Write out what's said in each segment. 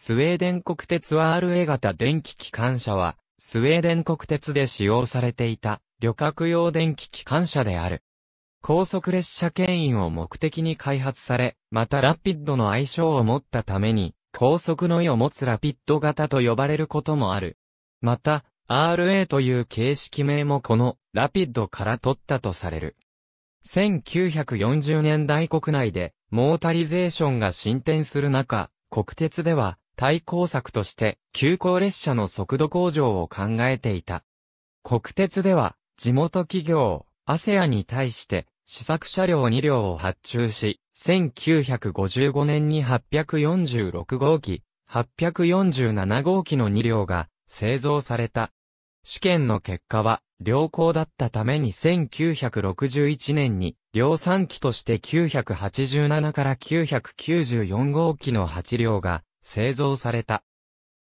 スウェーデン国鉄 RA 型電気機関車は、スウェーデン国鉄で使用されていた旅客用電気機関車である。高速列車牽引を目的に開発され、またラピッドの愛称を持ったために、高速の意を持つラピッド型と呼ばれることもある。また、RA という形式名もこのラピッドから取ったとされる。1940年代国内でモータリゼーションが進展する中、国鉄では対抗策として、急行列車の速度向上を考えていた。国鉄では、地元企業、アセアに対して、試作車両2両を発注し、1955年に846号機、847号機の2両が製造された。試験の結果は良好だったために1961年に量産機として987から994号機の8両が製造された。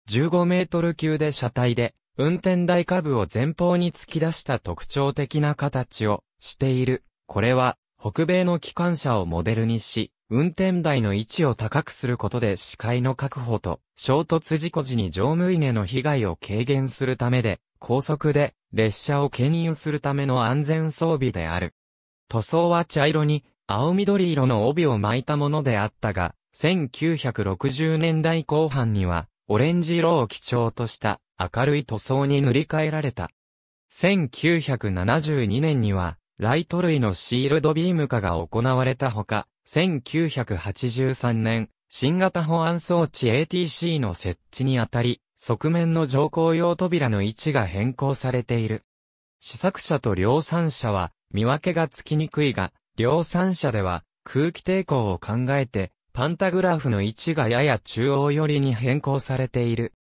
15メートル級で車体で、運転台下部を前方に突き出した特徴的な形をしている。これは、北米の機関車をモデルにし、運転台の位置を高くすることで視界の確保と、衝突事故時に乗務員への被害を軽減するためで、高速で列車を牽引するための安全装備である。塗装は茶色に、青緑色の帯を巻いたものであったが、1960年代後半には、オレンジ色を基調とした明るい塗装に塗り替えられた。1972年には、ライト類のシールドビーム化が行われたほか、1983年、新型保安装置 ATC の設置にあたり、側面の乗降用扉の位置が変更されている。試作車と量産車は見分けがつきにくいが、量産車では空気抵抗を考えてパンタグラフの位置がやや中央寄りに変更されている。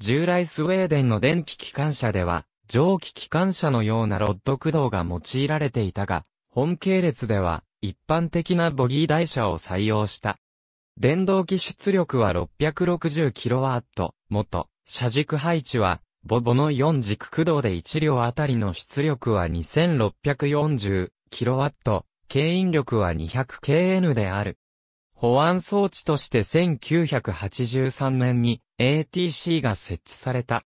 従来スウェーデンの電気機関車では、蒸気機関車のようなロッド駆動が用いられていたが、本系列では、一般的なボギー台車を採用した。電動機出力は 660kW、元、車軸配置は、ボボの4軸駆動で1両あたりの出力は 2640kW、牽引力は 200kN である。保安装置として1983年に ATC が設置された。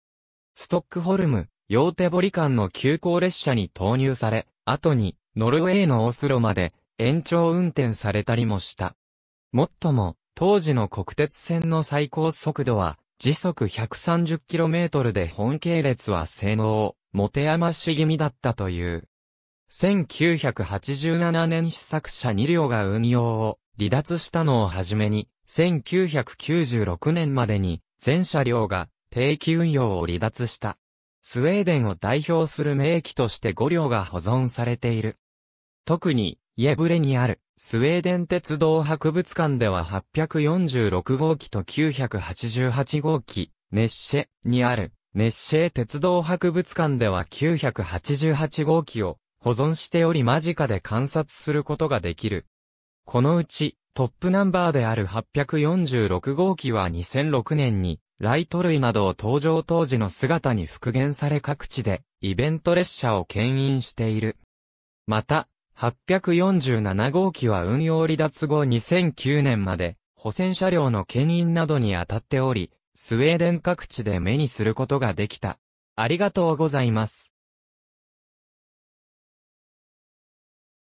ストックホルム、ヨーテボリ間の急行列車に投入され、後にノルウェーのオスロまで延長運転されたりもした。もっとも、当時の国鉄線の最高速度は時速 130km で本系列は性能を持て余し気味だったという。1987年試作車2両が運用を離脱したのをはじめに、1996年までに全車両が定期運用を離脱した。スウェーデンを代表する名機として5両が保存されている。特に、イエブレにあるスウェーデン鉄道博物館では846号機と988号機、ネッシェにあるネッシェ鉄道博物館では988号機を保存しており間近で観察することができる。このうち、トップナンバーである846号機は2006年に、ライト類などを登場当時の姿に復元され各地で、イベント列車を牽引している。また、847号機は運用離脱後2009年まで、補選車両の牽引などに当たっており、スウェーデン各地で目にすることができた。ありがとうございます。